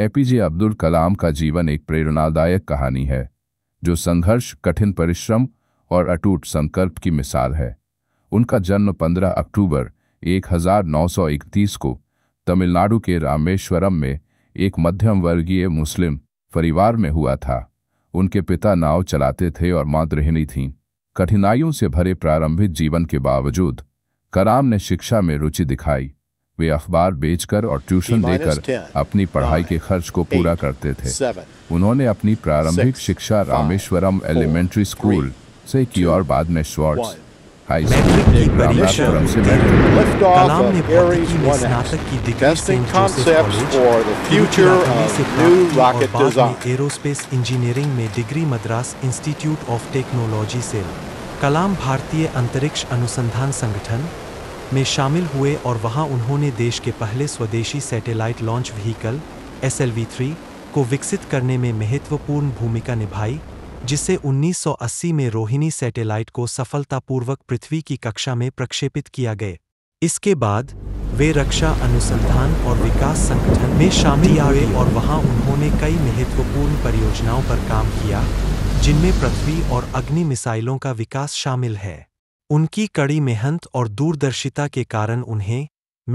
APJ Abdul कलाम का जीवन एक प्रेरणादायक कहानी है जो संघर्ष कठिन परिश्रम और अटूट संकल्प की मिसाल है उनका जन्म 15 अक्टूबर 1931 को तमिलनाडु के रामेश्वरम में एक मध्यम वर्गीय मुस्लिम परिवार में हुआ था उनके पिता नाव चलाते थे और मां गृहिणी थीं कठिनाइयों से भरे प्रारंभिक जीवन के बावजूद कलाम ने शिक्षा में रुचि दिखाई वे अखबार बेचकर और ट्यूशन देकर अपनी पढ़ाई के खर्च को पूरा करते थे उन्होंने अपनी प्रारंभिक शिक्षा रामेश्वरम एलिमेंट्री स्कूल से की और बाद में शॉर्ट्स हाई स्कूल से ने स्नातक की एरोस्पेस इंजीनियरिंग में degree Madras institute of technology से कलाम भारतीय अंतरिक्ष अनुसंधान संगठन में शामिल हुए और वहां उन्होंने देश के पहले स्वदेशी सैटेलाइट लॉन्च व्हीकल एस को विकसित करने में महत्वपूर्ण भूमिका निभाई जिसे 1980 में रोहिणी सैटेलाइट को सफलतापूर्वक पृथ्वी की कक्षा में प्रक्षेपित किया गया इसके बाद वे रक्षा अनुसंधान और विकास संगठन में शामिल आए और वहां उन्होंने कई महत्वपूर्ण परियोजनाओं पर काम किया जिनमें पृथ्वी और अग्नि मिसाइलों का विकास शामिल है उनकी कड़ी मेहनत और दूरदर्शिता के कारण उन्हें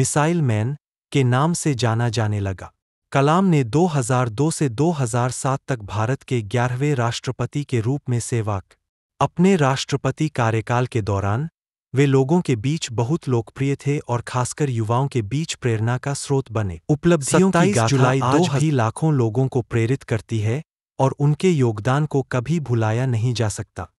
मिसाइल मैन के नाम से जाना जाने लगा कलाम ने 2002 से 2007 तक भारत के ग्यारहवें राष्ट्रपति के रूप में सेवाक अपने राष्ट्रपति कार्यकाल के दौरान वे लोगों के बीच बहुत लोकप्रिय थे और खासकर युवाओं के बीच प्रेरणा का स्रोत बने उपलब्धियों की जुलाई दो ही लाखों लोगों को प्रेरित करती है और उनके योगदान को कभी भुलाया नहीं जा सकता